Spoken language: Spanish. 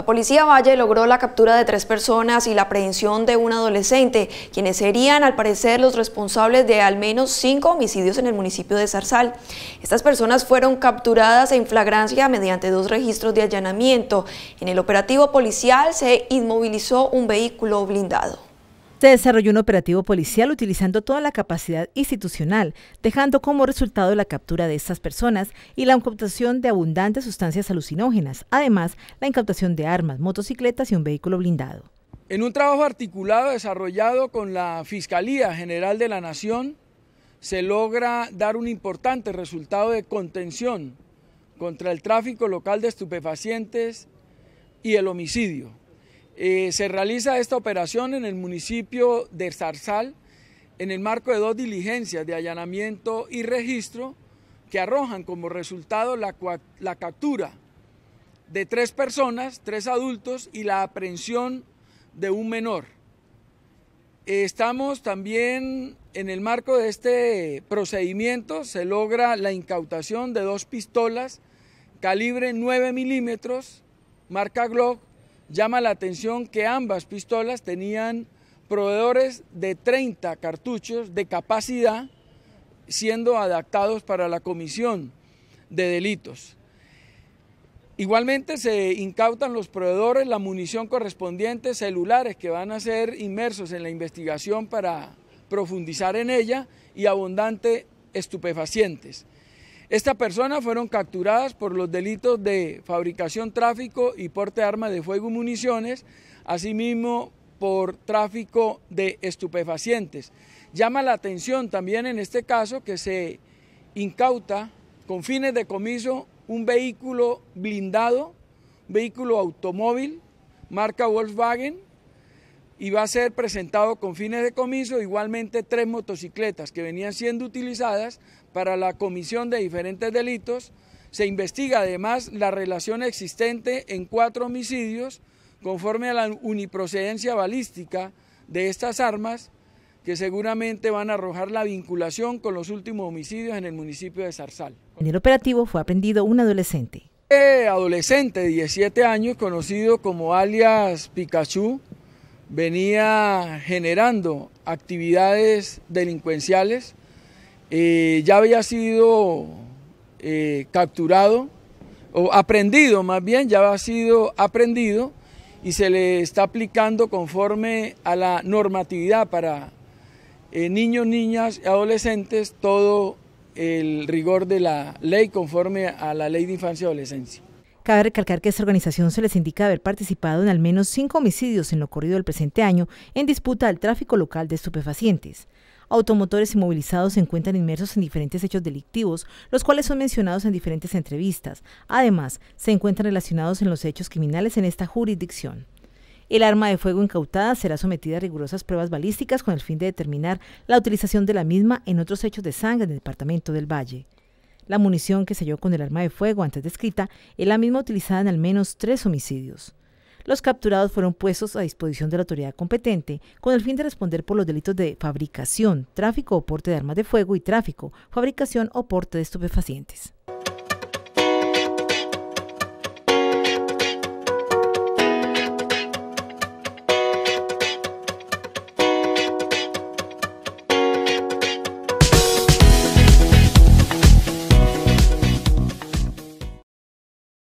La policía Valle logró la captura de tres personas y la aprehensión de un adolescente, quienes serían al parecer los responsables de al menos cinco homicidios en el municipio de Zarzal. Estas personas fueron capturadas en flagrancia mediante dos registros de allanamiento. En el operativo policial se inmovilizó un vehículo blindado. Se desarrolló un operativo policial utilizando toda la capacidad institucional, dejando como resultado la captura de estas personas y la incautación de abundantes sustancias alucinógenas, además la incautación de armas, motocicletas y un vehículo blindado. En un trabajo articulado desarrollado con la Fiscalía General de la Nación, se logra dar un importante resultado de contención contra el tráfico local de estupefacientes y el homicidio. Eh, se realiza esta operación en el municipio de Zarzal en el marco de dos diligencias de allanamiento y registro que arrojan como resultado la, la captura de tres personas, tres adultos y la aprehensión de un menor. Eh, estamos también en el marco de este procedimiento, se logra la incautación de dos pistolas calibre 9 milímetros, marca Glock, Llama la atención que ambas pistolas tenían proveedores de 30 cartuchos de capacidad siendo adaptados para la comisión de delitos. Igualmente se incautan los proveedores, la munición correspondiente, celulares que van a ser inmersos en la investigación para profundizar en ella y abundante estupefacientes. Estas personas fueron capturadas por los delitos de fabricación, tráfico y porte de armas de fuego y municiones, asimismo por tráfico de estupefacientes. Llama la atención también en este caso que se incauta con fines de comiso un vehículo blindado, vehículo automóvil, marca Volkswagen, y va a ser presentado con fines de comiso igualmente tres motocicletas que venían siendo utilizadas para la comisión de diferentes delitos. Se investiga además la relación existente en cuatro homicidios conforme a la uniprocedencia balística de estas armas que seguramente van a arrojar la vinculación con los últimos homicidios en el municipio de Zarzal. En el operativo fue aprendido un adolescente. Eh, adolescente de 17 años, conocido como alias Pikachu, venía generando actividades delincuenciales. Eh, ya había sido eh, capturado, o aprendido más bien, ya había sido aprendido y se le está aplicando conforme a la normatividad para eh, niños, niñas y adolescentes todo el rigor de la ley conforme a la ley de infancia y adolescencia. Cabe recalcar que a esta organización se les indica haber participado en al menos cinco homicidios en lo ocurrido del presente año en disputa al tráfico local de estupefacientes. Automotores inmovilizados se encuentran inmersos en diferentes hechos delictivos, los cuales son mencionados en diferentes entrevistas. Además, se encuentran relacionados en los hechos criminales en esta jurisdicción. El arma de fuego incautada será sometida a rigurosas pruebas balísticas con el fin de determinar la utilización de la misma en otros hechos de sangre en el departamento del Valle. La munición que se halló con el arma de fuego antes descrita es la misma utilizada en al menos tres homicidios. Los capturados fueron puestos a disposición de la autoridad competente con el fin de responder por los delitos de fabricación, tráfico o porte de armas de fuego y tráfico, fabricación o porte de estupefacientes.